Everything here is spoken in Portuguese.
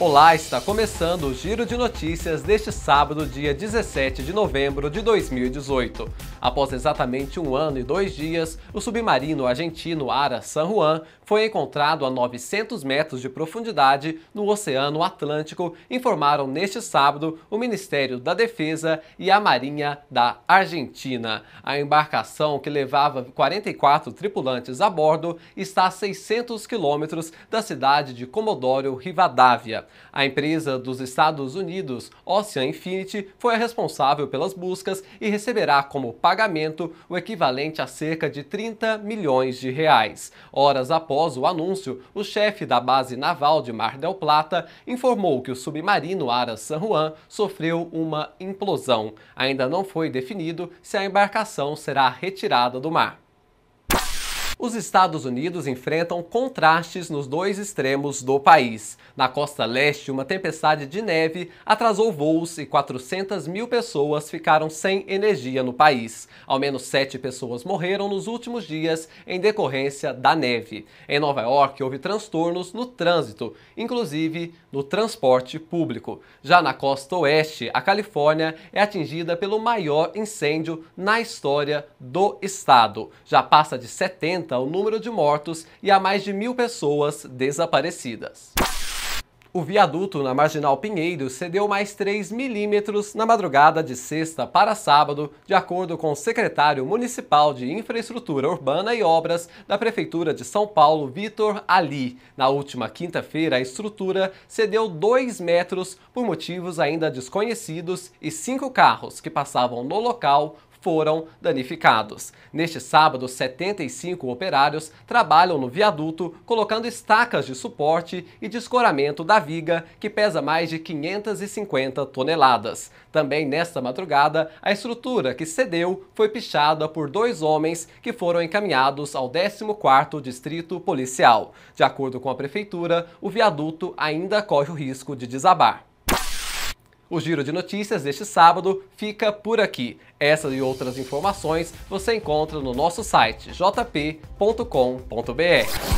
Olá, está começando o Giro de Notícias deste sábado, dia 17 de novembro de 2018. Após exatamente um ano e dois dias, o submarino argentino Ara San Juan foi encontrado a 900 metros de profundidade no Oceano Atlântico, informaram neste sábado o Ministério da Defesa e a Marinha da Argentina. A embarcação, que levava 44 tripulantes a bordo, está a 600 quilômetros da cidade de Comodoro Rivadavia. A empresa dos Estados Unidos, Ocean Infinity, foi a responsável pelas buscas e receberá como pagamento o equivalente a cerca de 30 milhões de reais. Horas após o anúncio, o chefe da base naval de Mar del Plata informou que o submarino Ara San Juan sofreu uma implosão. Ainda não foi definido se a embarcação será retirada do mar os Estados Unidos enfrentam contrastes nos dois extremos do país. Na costa leste, uma tempestade de neve atrasou voos e 400 mil pessoas ficaram sem energia no país. Ao menos sete pessoas morreram nos últimos dias em decorrência da neve. Em Nova York, houve transtornos no trânsito, inclusive no transporte público. Já na costa oeste, a Califórnia é atingida pelo maior incêndio na história do estado. Já passa de 70 aumenta o número de mortos e há mais de mil pessoas desaparecidas. O viaduto na Marginal Pinheiro cedeu mais 3 milímetros na madrugada de sexta para sábado, de acordo com o secretário municipal de Infraestrutura Urbana e Obras da Prefeitura de São Paulo, Vitor Ali. Na última quinta-feira, a estrutura cedeu 2 metros por motivos ainda desconhecidos e cinco carros que passavam no local foram danificados. Neste sábado, 75 operários trabalham no viaduto colocando estacas de suporte e de escoramento da viga, que pesa mais de 550 toneladas. Também nesta madrugada, a estrutura que cedeu foi pichada por dois homens que foram encaminhados ao 14º Distrito Policial. De acordo com a prefeitura, o viaduto ainda corre o risco de desabar. O Giro de Notícias deste sábado fica por aqui. Essas e outras informações você encontra no nosso site jp.com.br.